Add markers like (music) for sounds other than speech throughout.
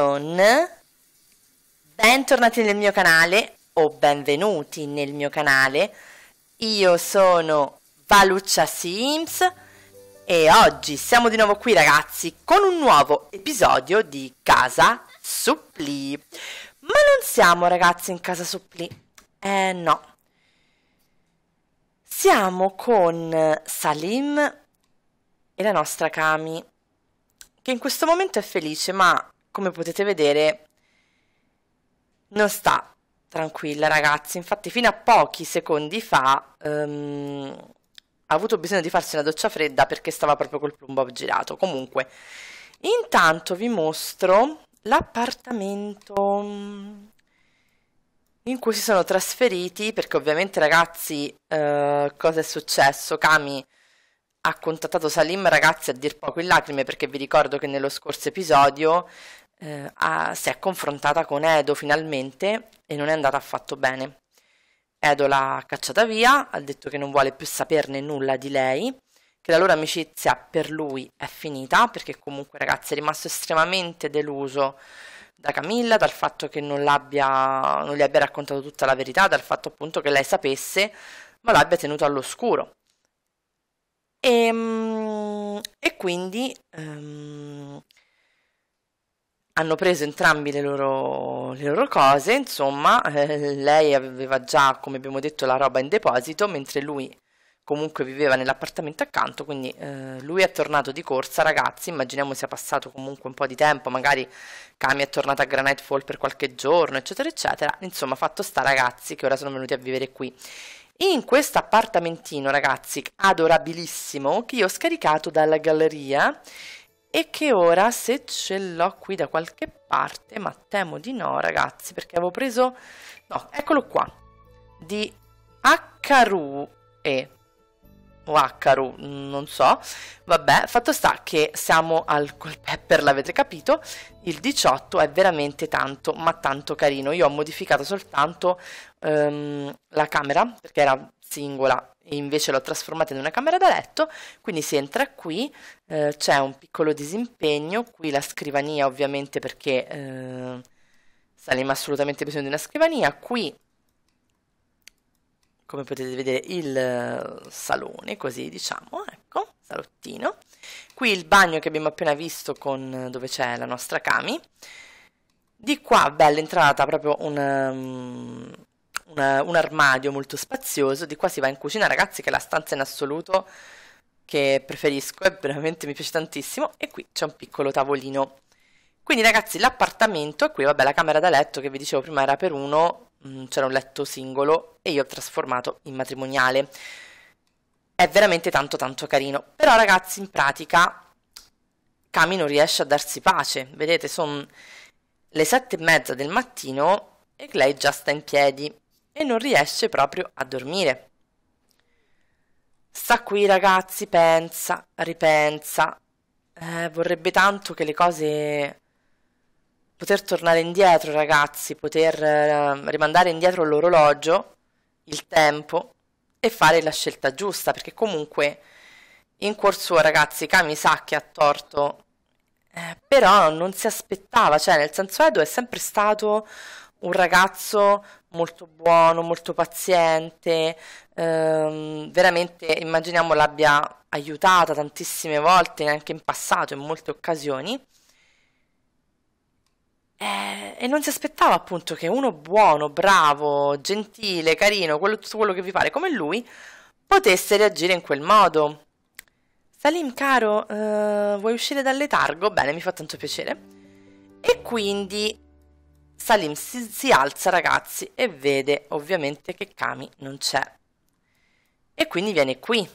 non. Bentornati nel mio canale o benvenuti nel mio canale. Io sono Valuccia Sims e oggi siamo di nuovo qui ragazzi con un nuovo episodio di Casa Suppli. Ma non siamo ragazzi in Casa Suppli. Eh no. Siamo con Salim e la nostra Kami che in questo momento è felice ma come potete vedere non sta tranquilla ragazzi, infatti fino a pochi secondi fa um, ha avuto bisogno di farsi una doccia fredda perché stava proprio col plumbo girato. Comunque, intanto vi mostro l'appartamento mm, in cui si sono trasferiti perché ovviamente ragazzi eh, cosa è successo? Kami ha contattato Salim ragazzi a dir poco in lacrime perché vi ricordo che nello scorso episodio eh, ha, si è confrontata con Edo finalmente e non è andata affatto bene. Edo l'ha cacciata via, ha detto che non vuole più saperne nulla di lei, che la loro amicizia per lui è finita, perché comunque ragazzi è rimasto estremamente deluso da Camilla, dal fatto che non, l'abbia, non le abbia raccontato tutta la verità, dal fatto appunto che lei sapesse, ma l'abbia tenuto all'oscuro. E, ehm, e quindi um, hanno preso entrambi le loro, le loro cose, insomma, eh, lei aveva già, come abbiamo detto, la roba in deposito, mentre lui comunque viveva nell'appartamento accanto, quindi eh, lui è tornato di corsa, ragazzi, immaginiamo sia passato comunque un po' di tempo, magari Cami è tornata a Granite Fall per qualche giorno, eccetera, eccetera, insomma, fatto sta ragazzi che ora sono venuti a vivere qui. In questo appartamentino, ragazzi, adorabilissimo, che io ho scaricato dalla galleria e che ora se ce l'ho qui da qualche parte, ma temo di no ragazzi perché avevo preso, no, eccolo qua, di HRUE o Hru, non so, vabbè, fatto sta che siamo al col pepper, l'avete capito, il 18 è veramente tanto, ma tanto carino, io ho modificato soltanto um, la camera perché era singola invece l'ho trasformata in una camera da letto, quindi si entra qui, eh, c'è un piccolo disimpegno, qui la scrivania ovviamente perché eh, Salim assolutamente bisogno di una scrivania, qui come potete vedere il eh, salone, così diciamo, ecco, salottino, qui il bagno che abbiamo appena visto con, eh, dove c'è la nostra Kami, di qua, bella entrata, proprio un... Um, una, un armadio molto spazioso, di qua si va in cucina ragazzi che è la stanza in assoluto che preferisco e veramente mi piace tantissimo e qui c'è un piccolo tavolino. Quindi ragazzi l'appartamento e qui vabbè la camera da letto che vi dicevo prima era per uno, mm, c'era un letto singolo e io ho trasformato in matrimoniale. È veramente tanto tanto carino, però ragazzi in pratica Cami non riesce a darsi pace, vedete sono le sette e mezza del mattino e lei già sta in piedi e non riesce proprio a dormire. Sta qui, ragazzi, pensa, ripensa. Eh, vorrebbe tanto che le cose poter tornare indietro, ragazzi, poter eh, rimandare indietro l'orologio, il tempo e fare la scelta giusta, perché comunque in cuor suo, ragazzi, Kami sa che ha torto, eh, però non si aspettava, cioè nel senso Edo è sempre stato un ragazzo molto buono, molto paziente, ehm, veramente immaginiamo l'abbia aiutata tantissime volte, anche in passato, in molte occasioni. Eh, e non si aspettava appunto che uno buono, bravo, gentile, carino, quello, tutto quello che vi pare, come lui, potesse reagire in quel modo. Salim, caro, eh, vuoi uscire dal letargo? Bene, mi fa tanto piacere. E quindi Salim si, si alza ragazzi e vede ovviamente che Kami non c'è. E quindi viene qui.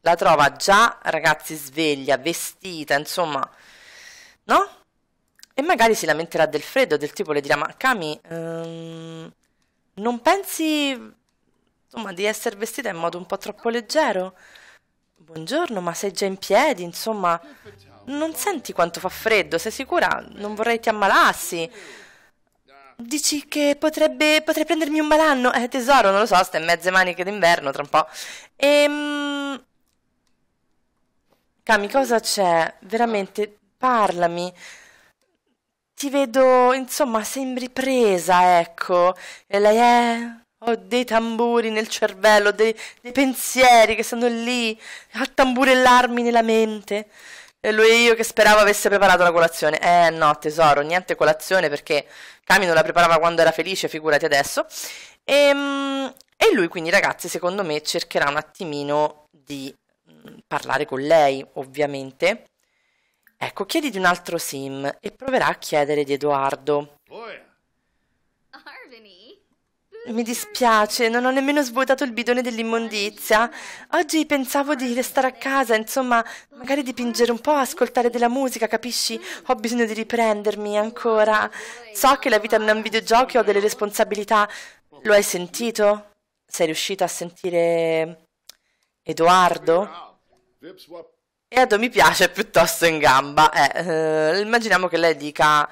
La trova già, ragazzi, sveglia, vestita, insomma, no? E magari si lamenterà del freddo, del tipo le dirà, ma Kami, ehm, non pensi insomma, di essere vestita in modo un po' troppo leggero? Buongiorno, ma sei già in piedi, insomma, non senti quanto fa freddo, sei sicura? Non vorrei ti ammalassi. Dici che potrebbe, potrei prendermi un malanno? Eh, tesoro, non lo so, stai in mezze maniche d'inverno tra un po'. Ehm... Cami, cosa c'è? Veramente, parlami. Ti vedo, insomma, sembri presa, ecco. E lei è... Ho dei tamburi nel cervello, dei, dei pensieri che sono lì a tamburellarmi nella mente. E lui io che speravo avesse preparato la colazione. Eh no, tesoro, niente colazione perché Kami non la preparava quando era felice, figurati adesso. E, ehm, e lui quindi ragazzi, secondo me, cercherà un attimino di mm, parlare con lei, ovviamente. Ecco, chiediti un altro sim e proverà a chiedere di Edoardo. Oh mi dispiace, non ho nemmeno svuotato il bidone dell'immondizia. Oggi pensavo di restare a casa, insomma, magari dipingere un po', ascoltare della musica, capisci? Ho bisogno di riprendermi ancora. So che la vita non è un videogiochi ho delle responsabilità. Lo hai sentito? Sei riuscita a sentire Edoardo? Edo mi piace piuttosto in gamba. Eh, eh, immaginiamo che lei dica...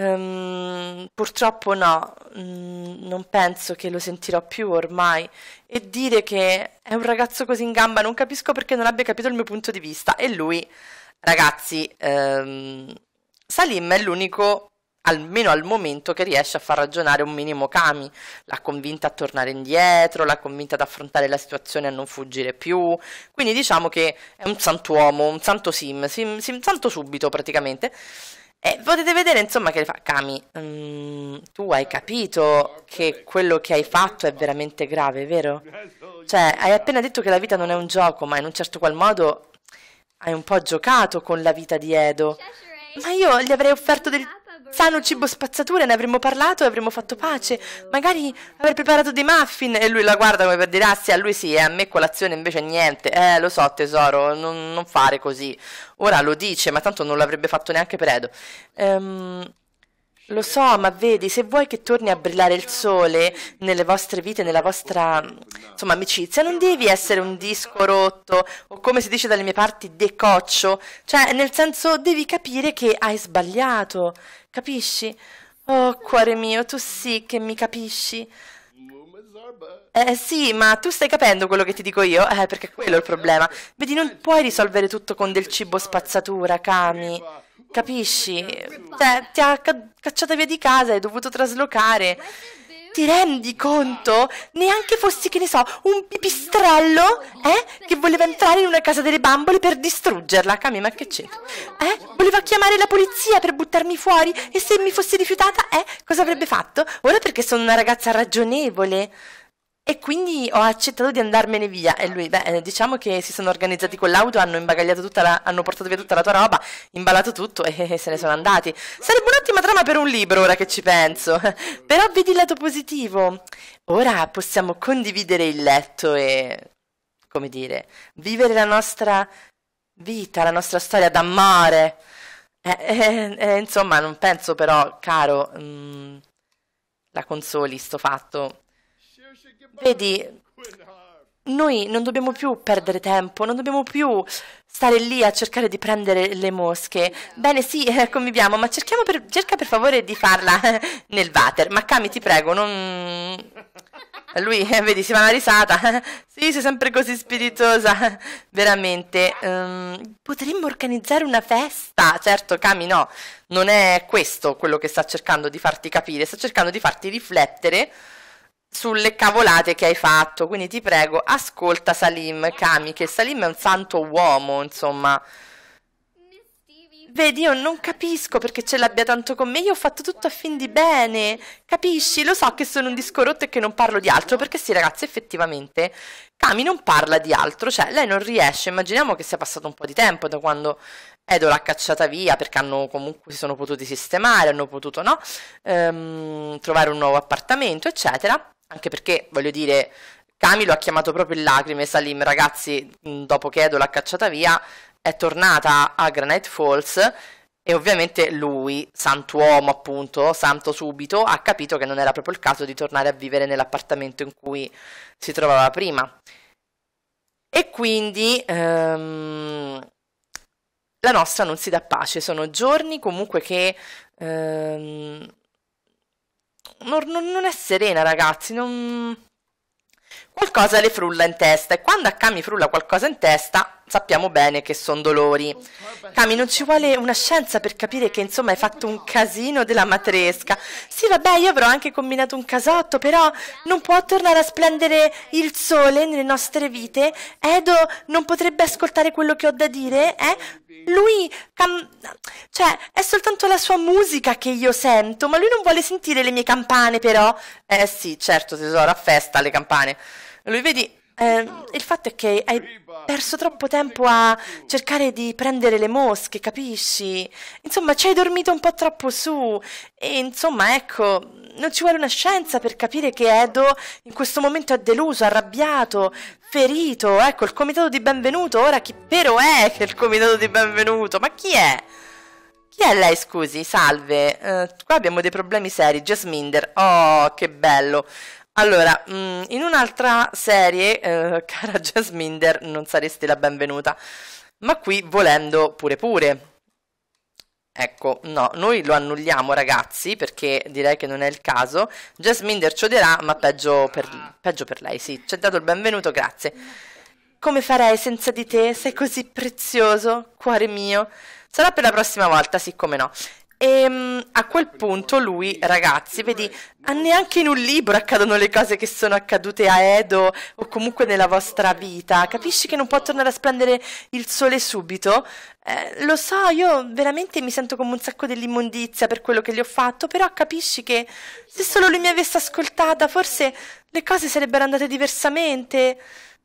Um, purtroppo no, mh, mm, non penso che lo sentirò più ormai e dire che è un ragazzo così in gamba non capisco perché non abbia capito il mio punto di vista e lui ragazzi ehm, Salim è l'unico almeno al momento che riesce a far ragionare un minimo Kami. L'ha convinta a tornare indietro, l'ha convinta ad affrontare la situazione e a non fuggire più. Quindi diciamo che è un santuomo, un santo sim, sim, sim santo subito praticamente. E eh, potete vedere insomma che fa Kami, um, tu hai capito che quello che hai fatto è veramente grave, vero? Cioè, hai appena detto che la vita non è un gioco, ma in un certo qual modo hai un po' giocato con la vita di Edo. Ma io gli avrei offerto del Sano cibo spazzatura, ne avremmo parlato e avremmo fatto pace. Magari aver preparato dei muffin. E lui la guarda come per dire, ah sì, a lui sì, e a me colazione invece niente. Eh, lo so tesoro, non, non fare così. Ora lo dice, ma tanto non l'avrebbe fatto neanche Predo. Edo. Ehm... Lo so, ma vedi, se vuoi che torni a brillare il sole nelle vostre vite, nella vostra insomma, amicizia, non devi essere un disco rotto o come si dice dalle mie parti decoccio, cioè nel senso devi capire che hai sbagliato, capisci? Oh, cuore mio, tu sì che mi capisci. Eh, eh sì, ma tu stai capendo quello che ti dico io? Eh, perché quello è il problema. Vedi, non puoi risolvere tutto con del cibo spazzatura, Kami. Capisci? Cioè, ti ha cacciata via di casa, hai dovuto traslocare. Ti rendi conto? Neanche fossi, che ne so, un pipistrello, eh? Che voleva entrare in una casa delle bambole per distruggerla. Cami, ma che c'è? Eh? Voleva chiamare la polizia per buttarmi fuori e se mi fossi rifiutata, eh? Cosa avrebbe fatto? Ora perché sono una ragazza ragionevole. E quindi ho accettato di andarmene via. E lui, beh, eh, diciamo che si sono organizzati con l'auto, hanno imbagagliato tutta la, hanno portato via tutta la tua roba, imballato tutto e, se ne sono andati. Sarebbe un'ottima trama per un libro, ora che ci penso. (laughs) Però vedi il lato positivo. Ora possiamo condividere il letto e, come dire, vivere la nostra vita, la nostra storia d'amore. Eh, eh, eh, insomma, non penso però, caro, mh, mm, la consoli, sto fatto Vedi, noi non dobbiamo più perdere tempo, non dobbiamo più stare lì a cercare di prendere le mosche. Bene, sì, eh, conviviamo, ma per, cerca per favore di farla (laughs) nel water. Ma Kami, ti prego, non... Eh, lui, eh, vedi, si fa una risata. (laughs) Sì, sei sempre così spiritosa. (laughs) Veramente. Um, potremmo organizzare una festa. Certo, Kami, no. Non è questo quello che sta cercando di farti capire. Sta cercando di farti riflettere sulle cavolate che hai fatto. Quindi ti prego, ascolta Salim Kami, che Salim è un santo uomo, insomma. Vedi, io non capisco perché ce l'abbia tanto con me. Io ho fatto tutto a fin di bene. Capisci? Lo so che sono un disco rotto e che non parlo di altro. Perché sì, ragazzi, effettivamente Kami non parla di altro. Cioè, lei non riesce. Immaginiamo che sia passato un po' di tempo da quando Edo l'ha cacciata via perché hanno comunque si sono potuti sistemare, hanno potuto no? ehm, trovare un nuovo appartamento, eccetera anche perché, voglio dire, lo ha chiamato proprio in lacrime Salim, ragazzi, dopo che Edo l'ha cacciata via, è tornata a Granite Falls e ovviamente lui, santuomo appunto, santo subito, ha capito che non era proprio il caso di tornare a vivere nell'appartamento in cui si trovava prima. E quindi ehm, la nostra non si dà pace, sono giorni comunque che ehm, non, non è serena, ragazzi. Non... Qualcosa le frulla in testa e quando a Cami frulla qualcosa in testa sappiamo bene che sono dolori. Cami, non ci vuole una scienza per capire che insomma hai fatto un casino della matresca. Sì, vabbè, io avrò anche combinato un casotto, però non può tornare a splendere il sole nelle nostre vite. Edo non potrebbe ascoltare quello che ho da dire, eh? Lui, cam... cioè, è soltanto la sua musica che io sento, ma lui non vuole sentire le mie campane, però. Eh sì, certo, tesoro, a festa le campane. Lui vedi, eh, il fatto è che hai perso troppo tempo a cercare di prendere le mosche, capisci? Insomma, ci hai dormito un po' troppo su. E insomma, ecco, non ci vuole una scienza per capire che Edo in questo momento è deluso, arrabbiato, ferito. Ecco, il comitato di benvenuto, ora chi però è che è il comitato di benvenuto? Ma chi è? Chi è lei, scusi? Salve. Eh, qua abbiamo dei problemi seri. Jasminder. Oh, che bello. Allora, mm, in un'altra serie, eh, (laughs) cara Jasminder, non saresti la benvenuta, ma qui volendo pure pure. Ecco, no, noi lo annulliamo ragazzi perché direi che non è il caso. Jasminder ci odierà, ma peggio per, peggio per lei, sì. Ci ha dato il benvenuto, grazie. Come farei senza di te? Sei così prezioso, cuore mio. Sarà per la prossima volta, siccome no. E ehm, a quel punto lui, ragazzi, vedi, neanche in un libro accadono le cose che sono accadute a Edo o comunque nella vostra vita. Capisci che non può tornare a splendere il sole subito? Eh, lo so, io veramente mi sento come un sacco dell'immondizia per quello che gli ho fatto, però capisci che se solo lui mi avesse ascoltata, forse le cose sarebbero andate diversamente.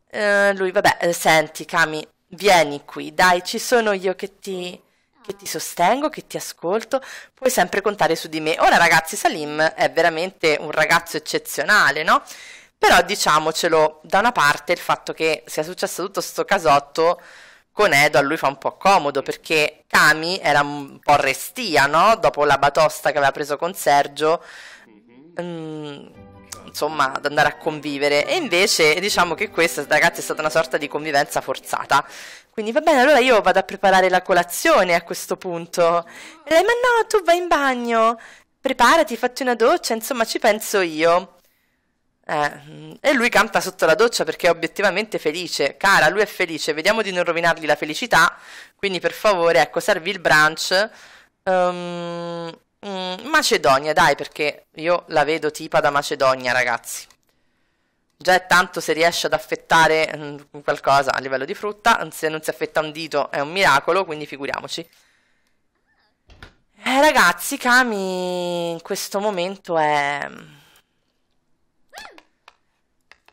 Eh, lui, vabbè, senti, Kami, vieni qui, dai, ci sono io che ti che ti sostengo, che ti ascolto, puoi sempre contare su di me. Ora ragazzi, Salim è veramente un ragazzo eccezionale, no? Però diciamocelo, da una parte il fatto che sia successo tutto questo casotto con Edo a lui fa un po' comodo perché Kami era un po' restia, no? Dopo la batosta che aveva preso con Sergio. Mm-hmm. Mm, insomma, ad andare a convivere. E invece diciamo che questa, ragazzi, è stata una sorta di convivenza forzata. Quindi va bene, allora io vado a preparare la colazione a questo punto. E eh, lei, ma no, tu vai in bagno, preparati, fatti una doccia, insomma ci penso io. Eh, e lui canta sotto la doccia perché è obiettivamente felice. Cara, lui è felice, vediamo di non rovinargli la felicità. Quindi per favore, ecco, servi il brunch. Um, Macedonia, dai, perché io la vedo tipa da Macedonia, ragazzi già è tanto se riesce ad affettare mm, qualcosa a livello di frutta, se non si affetta un dito è un miracolo, quindi figuriamoci. Eh, ragazzi, Kami in questo momento è...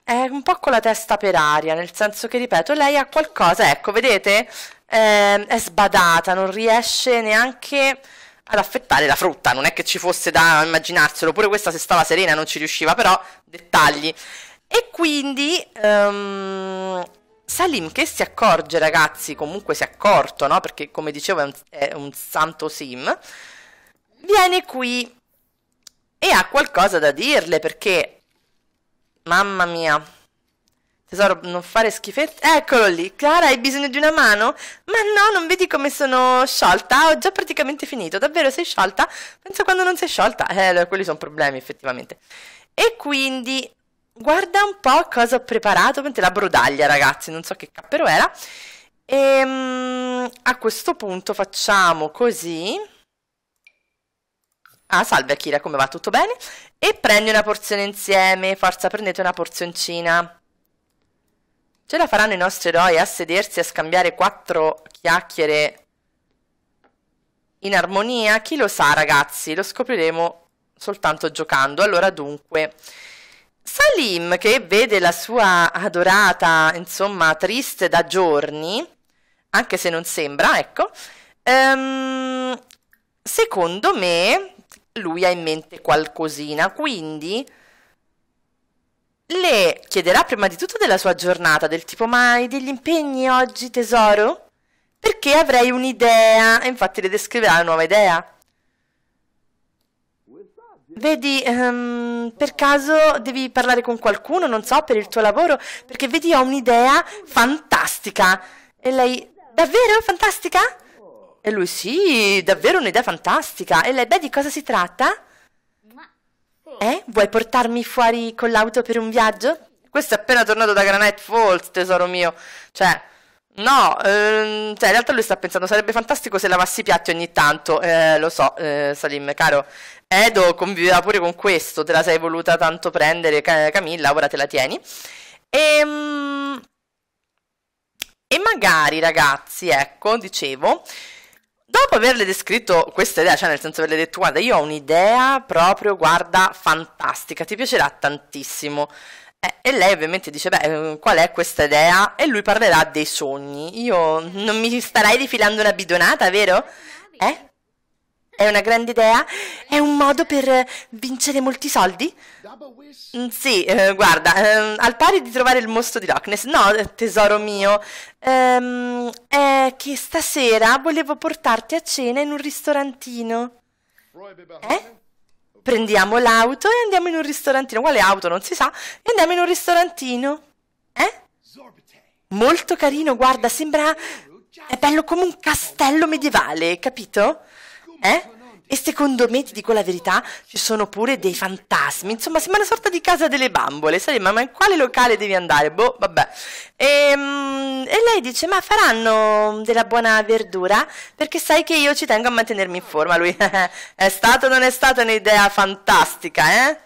È un po' con la testa per aria, nel senso che, ripeto, lei ha qualcosa, ecco, vedete? Eh, è sbadata, non riesce neanche ad affettare la frutta, non è che ci fosse da immaginarselo, pure questa se stava serena non ci riusciva, però dettagli. E quindi um, Salim che si accorge, ragazzi, comunque si è accorto, no? Perché come dicevo è un, è un santo sim, viene qui e ha qualcosa da dirle perché... Mamma mia, Tesoro, non fare schifezze. Eccolo lì. Cara, hai bisogno di una mano? Ma no, non vedi come sono sciolta? Ho già praticamente finito. Davvero sei sciolta? Penso quando non sei sciolta. Eh, quelli sono problemi, effettivamente. E quindi Guarda un po' cosa ho preparato, la brodaglia ragazzi, non so che cappero era. E ehm, a questo punto facciamo così. Ah, salve Akira, come va? Tutto bene? E prendi una porzione insieme, forza prendete una porzioncina. Ce la faranno i nostri eroi a sedersi e a scambiare quattro chiacchiere in armonia? Chi lo sa ragazzi, lo scopriremo soltanto giocando. Allora dunque... Salim, che vede la sua adorata, insomma, triste da giorni, anche se non sembra, ecco, ehm, secondo me lui ha in mente qualcosina, quindi le chiederà prima di tutto della sua giornata, del tipo ma hai degli impegni oggi tesoro? Perché avrei un'idea, infatti le descriverà una nuova idea. Vedi, um, per caso devi parlare con qualcuno, non so, per il tuo lavoro, perché vedi ho un'idea fantastica. E lei, davvero fantastica? E lui, sì, davvero un'idea fantastica. E lei, beh, di cosa si tratta? Eh, vuoi portarmi fuori con l'auto per un viaggio? Questo è appena tornato da Granite Falls, tesoro mio. Cioè, No, ehm, cioè in realtà lui sta pensando, sarebbe fantastico se lavassi i piatti ogni tanto, eh, lo so, eh, Salim, caro, Edo conviveva pure con questo, te la sei voluta tanto prendere Camilla, ora te la tieni. Ehm, e magari ragazzi, ecco, dicevo, dopo averle descritto questa idea, cioè nel senso averle detto, guarda, io ho un'idea proprio, guarda, fantastica, ti piacerà tantissimo. Eh, e lei ovviamente dice, beh, ehm, qual è questa idea? E lui parlerà dei sogni. Io non mi starei rifilando una bidonata, vero? Eh? È una grande idea? È un modo per vincere molti soldi? Mm, sì, eh, guarda, eh, al pari di trovare il mostro di Loch Ness. No, eh, tesoro mio, ehm, è che stasera volevo portarti a cena in un ristorantino. Eh? prendiamo l'auto e andiamo in un ristorantino. Quale auto non si sa? E andiamo in un ristorantino. Eh? Molto carino, guarda, sembra... È bello come un castello medievale, capito? Eh? E secondo me, ti dico la verità, ci sono pure dei fantasmi. Insomma, sembra una sorta di casa delle bambole. Sai, ma in quale locale devi andare? Boh, vabbè. E, ehm, e lei dice, ma faranno della buona verdura? Perché sai che io ci tengo a mantenermi in forma. Lui, (laughs) è stata o non è stata un'idea fantastica, eh?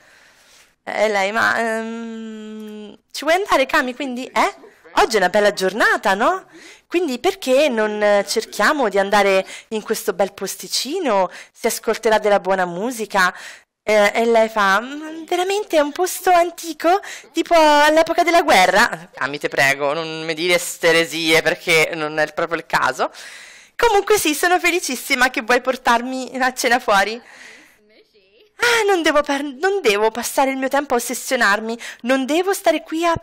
E lei, ma... Um, ci vuoi andare, Cami, quindi? Eh? Oggi è una bella giornata, no? Quindi perché non eh, cerchiamo di andare in questo bel posticino, si ascolterà della buona musica? Eh, e lei fa, mm, veramente è un posto antico, tipo all'epoca della guerra? Cammi, ah, te prego, non mi dire steresie perché non è proprio il caso. Comunque sì, sono felicissima che vuoi portarmi a cena fuori. Ah, non devo, non devo passare il mio tempo a ossessionarmi, non devo stare qui a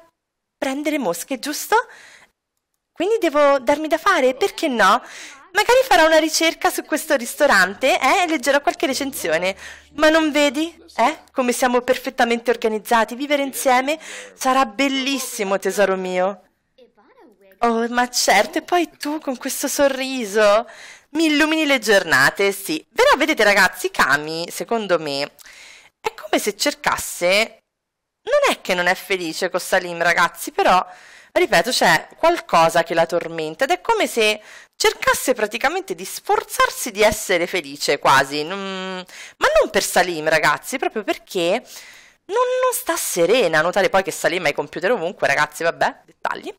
prendere mosche, giusto? Quindi devo darmi da fare, perché no? Magari farò una ricerca su questo ristorante eh, e leggerò qualche recensione. Ma non vedi eh, come siamo perfettamente organizzati? Vivere insieme sarà bellissimo, tesoro mio. Oh, ma certo, e poi tu con questo sorriso mi illumini le giornate, sì. Però vedete ragazzi, Kami, secondo me, è come se cercasse... Non è che non è felice con Salim, ragazzi, però ripeto, c'è qualcosa che la tormenta ed è come se cercasse praticamente di sforzarsi di essere felice quasi, non... ma non per Salim ragazzi, proprio perché non, non sta serena, notare poi che Salim ha i computer ovunque ragazzi, vabbè, dettagli.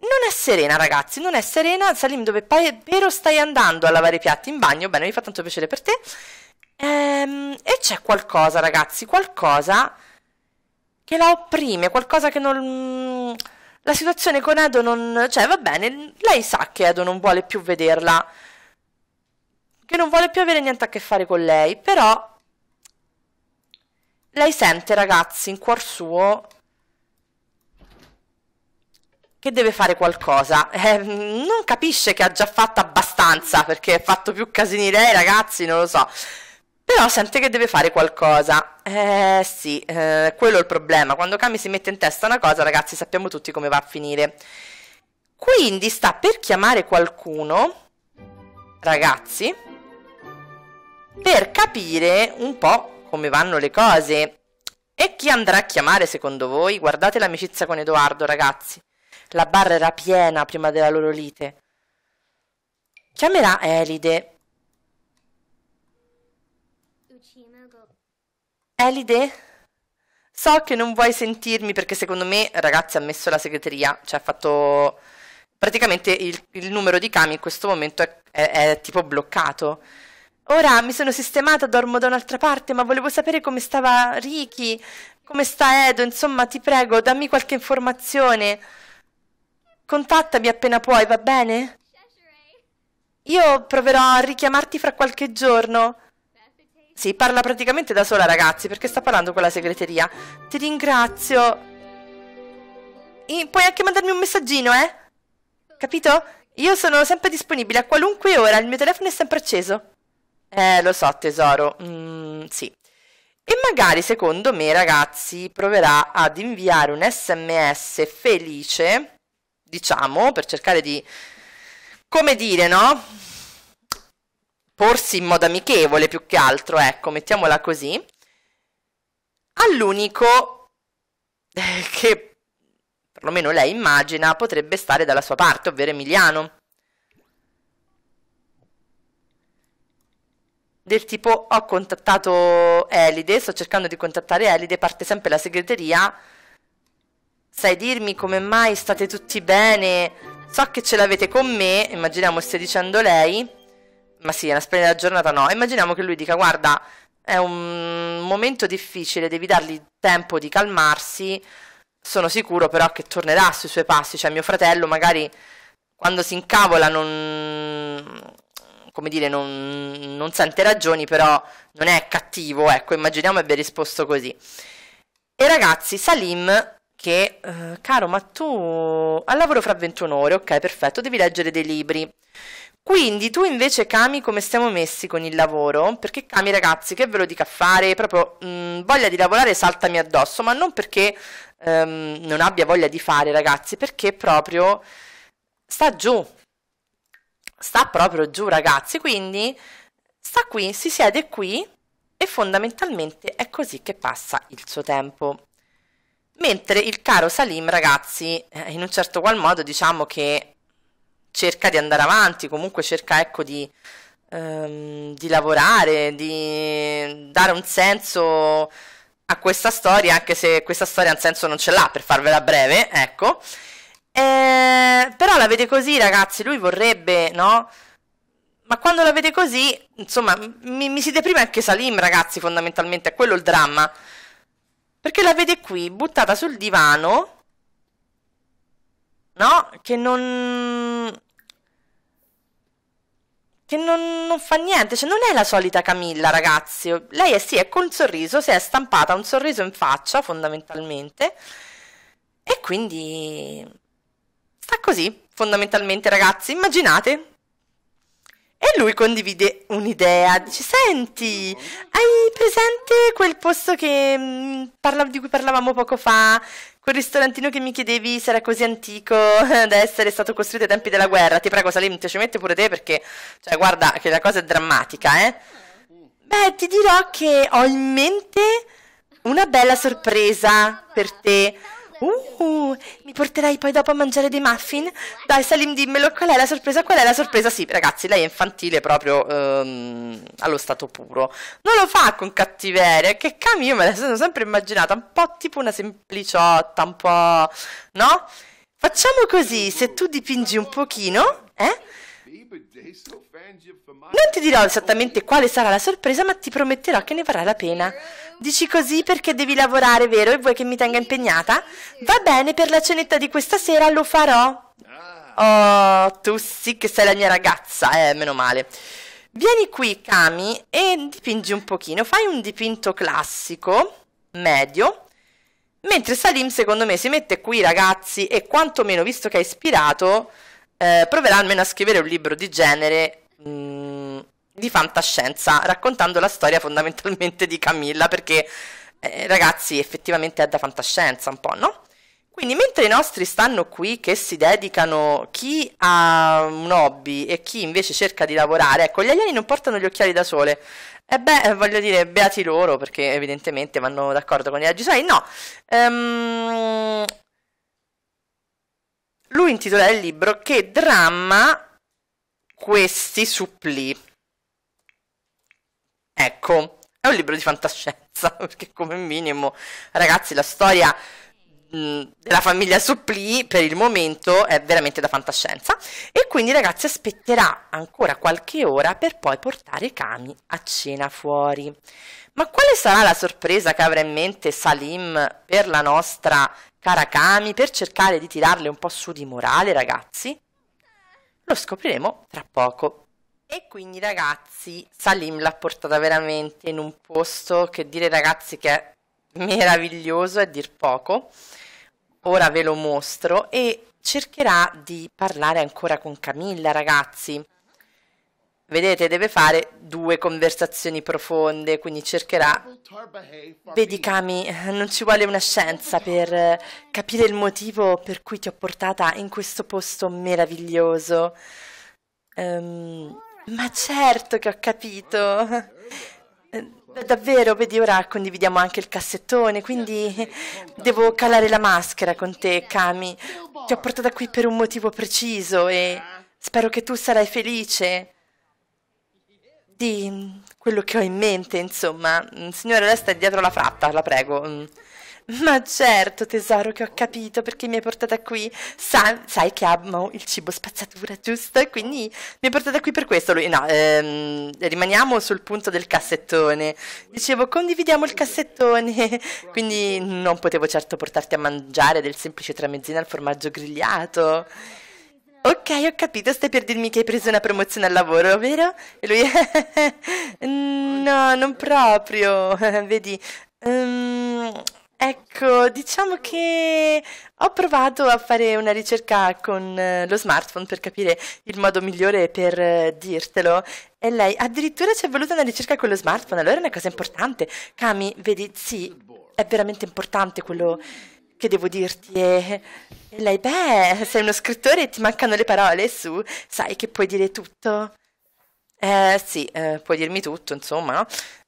Non è serena, ragazzi, non è serena. Salim, dove poi è vero stai andando a lavare i piatti in bagno? Bene, mi fa tanto piacere per te. Ehm, e c'è qualcosa, ragazzi, qualcosa che la opprime, qualcosa che non la situazione con Edo non... cioè va bene, lei sa che Edo non vuole più vederla, che non vuole più avere niente a che fare con lei, però lei sente ragazzi in cuor suo che deve fare qualcosa, (laughs) eh, non capisce che ha già fatto abbastanza perché ha fatto più casini lei ragazzi, non lo so. Però sente che deve fare qualcosa. Eh sì, eh, quello è il problema. Quando Kami si mette in testa una cosa, ragazzi, sappiamo tutti come va a finire. Quindi sta per chiamare qualcuno, ragazzi, per capire un po' come vanno le cose. E chi andrà a chiamare secondo voi? Guardate l'amicizia con Edoardo, ragazzi. La barra era piena prima della loro lite. Chiamerà Elide, Elide? So che non vuoi sentirmi perché secondo me, ragazzi, ha messo la segreteria, cioè ha fatto... Praticamente il, il numero di Kami in questo momento è, è, è tipo bloccato. Ora mi sono sistemata, dormo da un'altra parte, ma volevo sapere come stava Ricky, come sta Edo, insomma, ti prego, dammi qualche informazione. Contattami appena puoi, va bene? Io proverò a richiamarti fra qualche giorno. Sì, parla praticamente da sola, ragazzi, perché sta parlando con la segreteria. Ti ringrazio. E puoi anche mandarmi un messaggino, eh? Capito? Io sono sempre disponibile a qualunque ora, il mio telefono è sempre acceso. Eh, lo so, tesoro. Mm, sì. E magari, secondo me, ragazzi, proverà ad inviare un sms felice, diciamo, per cercare di... Come dire, no? porsi in modo amichevole più che altro, ecco, mettiamola così, all'unico (laughs) che, perlomeno lei immagina, potrebbe stare dalla sua parte, ovvero Emiliano. Del tipo, ho contattato Elide, sto cercando di contattare Elide, parte sempre la segreteria. Sai dirmi come mai state tutti bene? So che ce l'avete con me, immaginiamo stia dicendo lei ma sì, è una splendida giornata no. Immaginiamo che lui dica, guarda, è un momento difficile, devi dargli tempo di calmarsi, sono sicuro però che tornerà sui suoi passi, cioè mio fratello magari quando si incavola non, come dire, non, non sente ragioni, però non è cattivo, ecco, immaginiamo abbia risposto così. E ragazzi, Salim che, eh, caro, ma tu al lavoro fra 21 ore, ok, perfetto, devi leggere dei libri. Quindi tu invece Cami come stiamo messi con il lavoro? Perché Cami ragazzi che ve lo dica a fare, proprio mh, mm, voglia di lavorare saltami addosso, ma non perché um, non abbia voglia di fare ragazzi, perché proprio sta giù, sta proprio giù ragazzi, quindi sta qui, si siede qui e fondamentalmente è così che passa il suo tempo. Mentre il caro Salim ragazzi eh, in un certo qual modo diciamo che cerca di andare avanti, comunque cerca ecco di, ehm, di lavorare, di dare un senso a questa storia, anche se questa storia un senso non ce l'ha, per farvela breve, ecco. Eh, però la vede così, ragazzi, lui vorrebbe, no? Ma quando la vede così, insomma, mi, mi si deprime anche Salim, ragazzi, fondamentalmente, è quello il dramma. Perché la vede qui, buttata sul divano, no? Che non che non, non, fa niente, cioè non è la solita Camilla, ragazzi. Lei è sì, è col sorriso, si è stampata un sorriso in faccia, fondamentalmente. E quindi sta così, fondamentalmente, ragazzi, immaginate. E lui condivide un'idea, dice, senti, hai presente quel posto che, mh, mm, parla, di cui parlavamo poco fa? Quel ristorantino che mi chiedevi se era così antico (laughs) da essere stato costruito ai tempi della guerra, ti prego Salim, ci mette pure te perché, cioè, guarda che la cosa è drammatica, eh. Beh, ti dirò che ho in mente una bella sorpresa per te. Uh, mi porterai poi dopo a mangiare dei muffin? Dai, Salim, dimmelo, qual è la sorpresa? Qual è la sorpresa? Sì, ragazzi, lei è infantile proprio ehm, allo stato puro. Non lo fa con cattiveria, che cami io me la sono sempre immaginata, un po' tipo una sempliciotta, un po'... no? Facciamo così, se tu dipingi un pochino, eh? Non ti dirò esattamente quale sarà la sorpresa, ma ti prometterò che ne varrà la pena. Dici così perché devi lavorare, vero? E vuoi che mi tenga impegnata? Va bene, per la cenetta di questa sera lo farò. Ah. Oh, tu sì che sei la mia ragazza, eh, meno male. Vieni qui, Kami, e dipingi un pochino. Fai un dipinto classico, medio. Mentre Salim, secondo me, si mette qui, ragazzi, e quantomeno, visto che è ispirato, eh, proverà almeno a scrivere un libro di genere mh, mm, di fantascienza, raccontando la storia fondamentalmente di Camilla, perché eh, ragazzi effettivamente è da fantascienza un po', no? Quindi mentre i nostri stanno qui che si dedicano chi ha un hobby e chi invece cerca di lavorare, ecco, gli alieni non portano gli occhiali da sole. E eh beh, eh, voglio dire, beati loro perché evidentemente vanno d'accordo con i raggi solari. Cioè, no, ehm, lui intitola il libro che dramma questi suppli. Ecco, è un libro di fantascienza, (laughs) perché come minimo, ragazzi, la storia mm, della famiglia Suppli per il momento è veramente da fantascienza e quindi ragazzi aspetterà ancora qualche ora per poi portare Kami a cena fuori. Ma quale sarà la sorpresa che avrà in mente Salim per la nostra Karakami per cercare di tirarle un po' su di morale, ragazzi? Lo scopriremo tra poco. E quindi ragazzi, Salim l'ha portata veramente in un posto che dire ragazzi che è meraviglioso è dir poco. Ora ve lo mostro e cercherà di parlare ancora con Camilla, ragazzi. Vedete, deve fare due conversazioni profonde, quindi cercherà... Vedi Kami, non ci vuole una scienza per eh, capire il motivo per cui ti ho portata in questo posto meraviglioso. Um, ma certo che ho capito. Eh, davvero, vedi, ora condividiamo anche il cassettone, quindi devo calare la maschera con te, Kami. Ti ho portata qui per un motivo preciso e spero che tu sarai felice di mm, quello che ho in mente, insomma. Mm, Signore, resta dietro la fratta, la prego. Mm. Ma certo, tesoro, che ho capito perché mi hai portata qui. Sa, sai che amo il cibo spazzatura, giusto? Quindi mi hai portata qui per questo. Lui, no, ehm, rimaniamo sul punto del cassettone. Dicevo, condividiamo il cassettone. (laughs) Quindi non potevo certo portarti a mangiare del semplice tramezzino al formaggio grigliato. Ok, ho capito, stai per dirmi che hai preso una promozione al lavoro, vero? E lui, (laughs) no, non proprio, (laughs) vedi. Um, ecco, diciamo che ho provato a fare una ricerca con eh, lo smartphone per capire il modo migliore per eh, dirtelo e lei addirittura ci è voluta una ricerca con lo smartphone, allora è una cosa importante. Cami, vedi, sì, è veramente importante quello che devo dirti è... E lei, beh, sei uno scrittore e ti mancano le parole, su, sai che puoi dire tutto. Eh sì, eh, puoi dirmi tutto, insomma,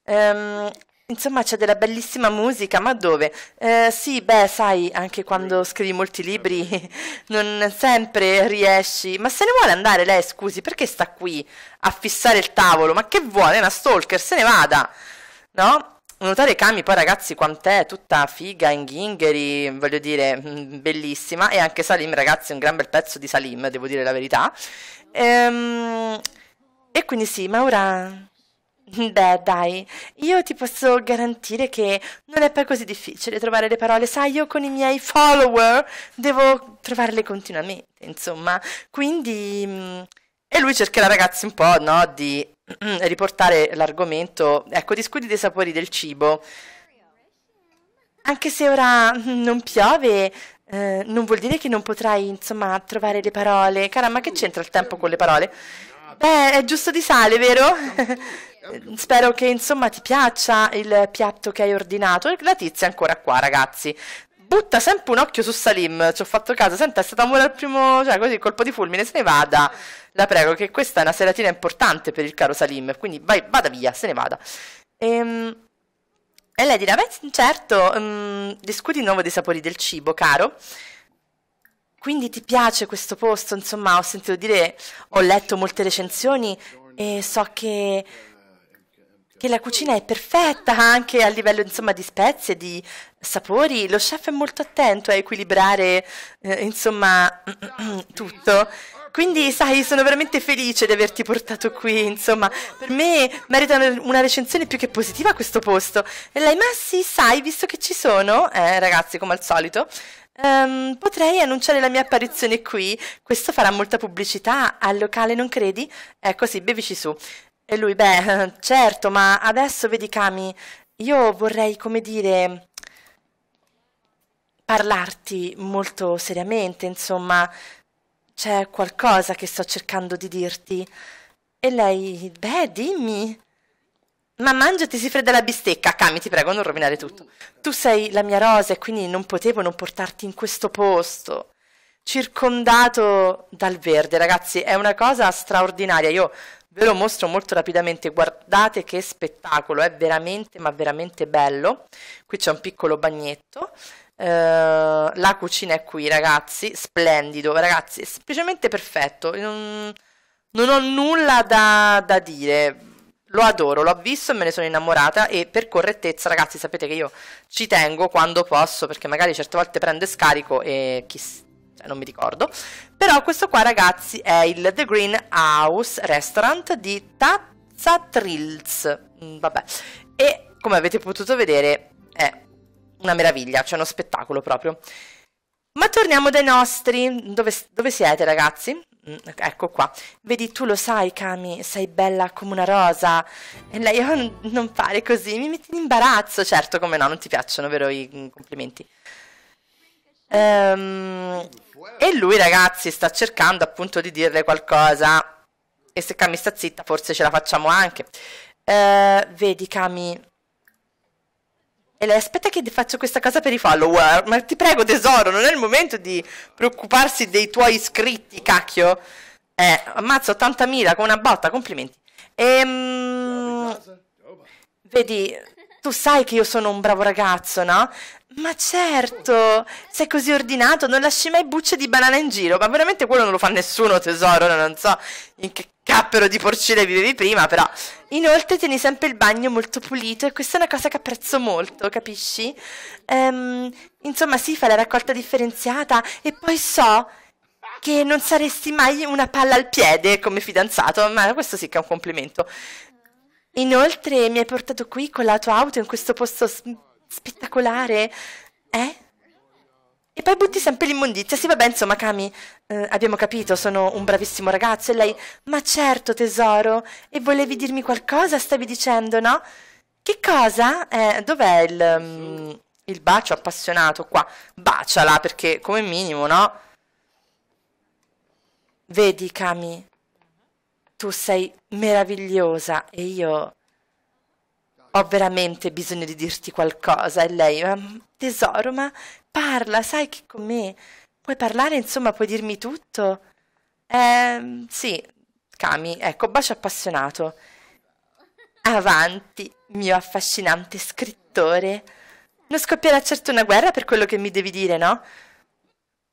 Ehm, insomma, c'è della bellissima musica, ma dove? Eh, sì, beh, sai, anche quando scrivi molti libri (laughs) non sempre riesci. Ma se ne vuole andare lei, scusi, perché sta qui a fissare il tavolo? Ma che vuole? È una stalker, se ne vada, no? Notare Kami poi ragazzi quant'è tutta figa in ghingheri, voglio dire, mm, bellissima e anche Salim ragazzi un gran bel pezzo di Salim, devo dire la verità. Ehm, e quindi sì, ma ora... (laughs) Beh, dai, io ti posso garantire che non è poi così difficile trovare le parole, sai, io con i miei follower devo trovarle continuamente, insomma. Quindi... Mm, e lui cercherà, ragazzi, un po', no, di (clears throat) riportare l'argomento, ecco, scudi dei sapori del cibo. Anche se ora non piove, eh, non vuol dire che non potrai, insomma, trovare le parole. Cara, ma che c'entra il tempo con le parole? Beh, è giusto di sale, vero? (laughs) Spero che insomma ti piaccia il piatto che hai ordinato. La tizia è ancora qua, ragazzi butta sempre un occhio su Salim. Ci ho fatto caso. Senta, è stato amore al primo. Cioè, così colpo di fulmine. Se ne vada. La prego, che questa è una seratina importante per il caro Salim. Quindi vai, vada via, se ne vada. Ehm. E lei dirà, beh, certo, mh, mm, discuti di nuovo dei sapori del cibo, caro. Quindi ti piace questo posto? Insomma, ho sentito dire, ho letto molte recensioni e so che che la cucina è perfetta anche a livello insomma, di spezie, di sapori. Lo chef è molto attento a equilibrare eh, insomma, (clears throat) tutto. Quindi, sai, sono veramente felice di averti portato qui, insomma, per me merita una recensione più che positiva questo posto. E lei, ma sì, sai, visto che ci sono, eh, ragazzi, come al solito, ehm, potrei annunciare la mia apparizione qui. Questo farà molta pubblicità al locale, non credi? Eh, così, bevici su. E lui, beh, (laughs) certo, ma adesso vedi Kami, io vorrei, come dire, parlarti molto seriamente, insomma, c'è qualcosa che sto cercando di dirti. E lei, beh, dimmi. Ma mangiati, si fredda la bistecca. Kami, ti prego, non rovinare tutto. Tu sei la mia rosa e quindi non potevo non portarti in questo posto circondato dal verde, ragazzi, è una cosa straordinaria. Io Ve lo mostro molto rapidamente, guardate che spettacolo, è veramente ma veramente bello. Qui c'è un piccolo bagnetto, eh, la cucina è qui ragazzi, splendido, ragazzi, semplicemente perfetto. Non, non ho nulla da, da dire, lo adoro, l'ho visto e me ne sono innamorata e per correttezza ragazzi sapete che io ci tengo quando posso perché magari certe volte prendo scarico e chissà cioè non mi ricordo, però questo qua ragazzi è il The Green House Restaurant di Tazzatrills, mm, vabbè, e come avete potuto vedere è una meraviglia, cioè uno spettacolo proprio. Ma torniamo dai nostri, dove, dove siete ragazzi? Mm, ecco qua, vedi tu lo sai Kami, sei bella come una rosa e lei oh, non fare così, mi metti in imbarazzo, certo come no, non ti piacciono vero i complimenti. Ehm, e lui, ragazzi, sta cercando appunto di dirle qualcosa. E se Cami sta zitta, forse ce la facciamo anche. Ehm, vedi, Cami. E lei, aspetta che faccio questa cosa per i follower. Ma ti prego, tesoro, non è il momento di preoccuparsi dei tuoi iscritti, cacchio. Eh, ammazza 80.000 con una botta, complimenti. Ehm, vedi, tu sai che io sono un bravo ragazzo, no? Ma certo, sei così ordinato, non lasci mai bucce di banana in giro, ma veramente quello non lo fa nessuno, tesoro, non so in che cappero di porcine vivevi prima, però. Inoltre tieni sempre il bagno molto pulito e questa è una cosa che apprezzo molto, capisci? Ehm, insomma, sì, fa la raccolta differenziata e poi so che non saresti mai una palla al piede come fidanzato, ma questo sì che è un complimento. Inoltre mi hai portato qui con la tua auto in questo posto spettacolare. Eh? E poi butti sempre l'immondizia. Sì, vabbè, insomma, Kami, eh, abbiamo capito, sono un bravissimo ragazzo. E lei, ma certo, tesoro. E volevi dirmi qualcosa, stavi dicendo, no? Che cosa? Eh, dov'è il, um, il bacio appassionato qua? Baciala, perché come minimo, no? Vedi, Kami, tu sei meravigliosa e io ho veramente bisogno di dirti qualcosa. E lei, ma tesoro, ma parla, sai che con me puoi parlare, insomma, puoi dirmi tutto. Eh, sì, Cami, ecco, bacio appassionato. Avanti, mio affascinante scrittore. Non scoppierà certo una guerra per quello che mi devi dire, no?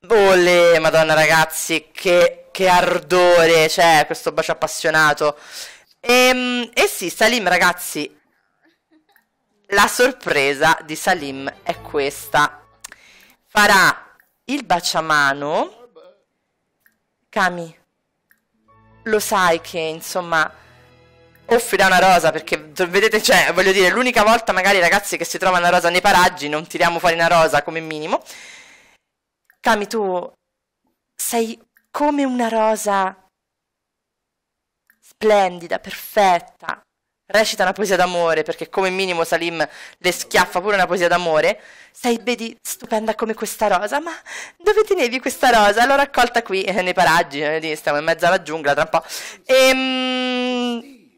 Olè, madonna ragazzi, che, che ardore, cioè, questo bacio appassionato. E, ehm, e eh sì, Salim ragazzi, la sorpresa di Salim è questa. Farà il baciamano. Kami, lo sai che insomma offrirà una rosa perché vedete, cioè, voglio dire, l'unica volta magari ragazzi che si trova una rosa nei paraggi, non tiriamo fuori una rosa come minimo. Cami, tu sei come una rosa splendida, perfetta. Recita una poesia d'amore, perché come minimo Salim le schiaffa pure una poesia d'amore. Sei, vedi, stupenda come questa rosa, ma dove ti nevi questa rosa? L'ho raccolta qui, eh, nei paraggi, eh, stiamo in mezzo alla giungla tra un po'. Ehm,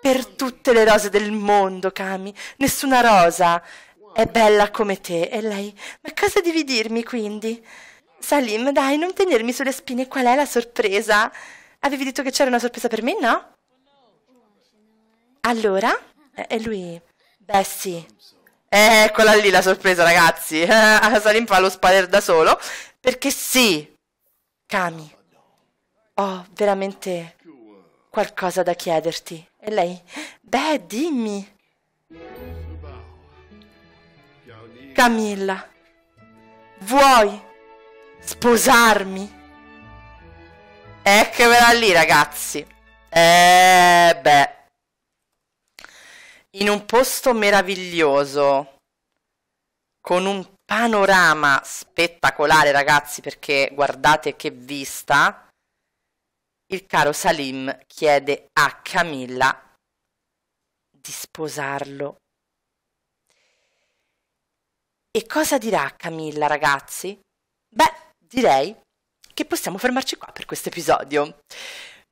per tutte le rose del mondo, Cami, nessuna rosa è bella come te, e lei. Ma cosa devi dirmi quindi? Salim, dai, non tenermi sulle spine, qual è la sorpresa? Avevi detto che c'era una sorpresa per me, no? Allora? Eh, e lui? Beh, sì. Eccola lì la sorpresa, ragazzi. (laughs) Salim fa lo spader da solo. Perché sì, Kami, ho veramente qualcosa da chiederti. E lei? Beh, dimmi. Camilla, vuoi sposarmi? Eccola lì, ragazzi. Eh beh. In un posto meraviglioso, con un panorama spettacolare, ragazzi, perché guardate che vista, il caro Salim chiede a Camilla di sposarlo. E cosa dirà Camilla, ragazzi? Beh, direi che possiamo fermarci qua per questo episodio.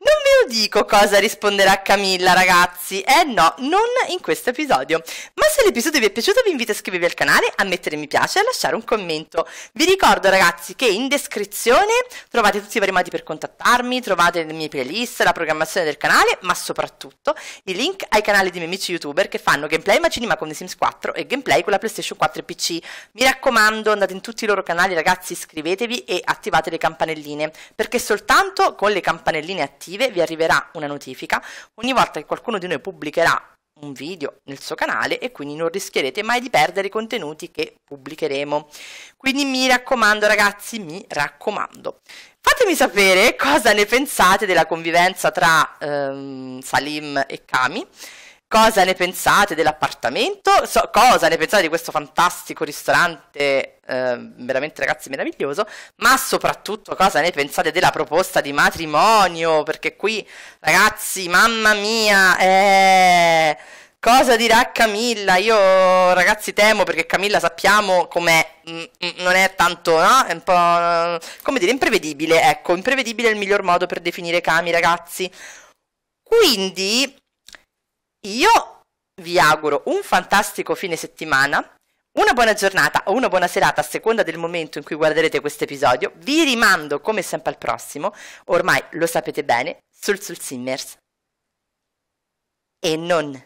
Non ve lo dico cosa risponderà Camilla, ragazzi. Eh no, non in questo episodio. Ma se l'episodio vi è piaciuto vi invito a iscrivervi al canale, a mettere mi piace e a lasciare un commento. Vi ricordo, ragazzi, che in descrizione trovate tutti i vari modi per contattarmi, trovate le mie playlist, la programmazione del canale, ma soprattutto i link ai canali dei miei amici youtuber che fanno gameplay ma cinema con The Sims 4 e gameplay con la PlayStation 4 e PC. Mi raccomando, andate in tutti i loro canali, ragazzi, iscrivetevi e attivate le campanelline, perché soltanto con le campanelline attive attive vi arriverà una notifica ogni volta che qualcuno di noi pubblicherà un video nel suo canale e quindi non rischierete mai di perdere i contenuti che pubblicheremo. Quindi mi raccomando ragazzi, mi raccomando. Fatemi sapere cosa ne pensate della convivenza tra ehm, Salim e Kami cosa ne pensate dell'appartamento, so, cosa ne pensate di questo fantastico ristorante, eh, veramente ragazzi meraviglioso, ma soprattutto cosa ne pensate della proposta di matrimonio, perché qui ragazzi, mamma mia, eh, cosa dirà Camilla? Io ragazzi temo perché Camilla sappiamo com'è, mm, mm, non è tanto, no? È un po', come dire, imprevedibile, ecco, imprevedibile è il miglior modo per definire Cami ragazzi. Quindi io vi auguro un fantastico fine settimana. Una buona giornata o una buona serata a seconda del momento in cui guarderete questo episodio. Vi rimando come sempre al prossimo, ormai lo sapete bene, sul Sul Simmers. E non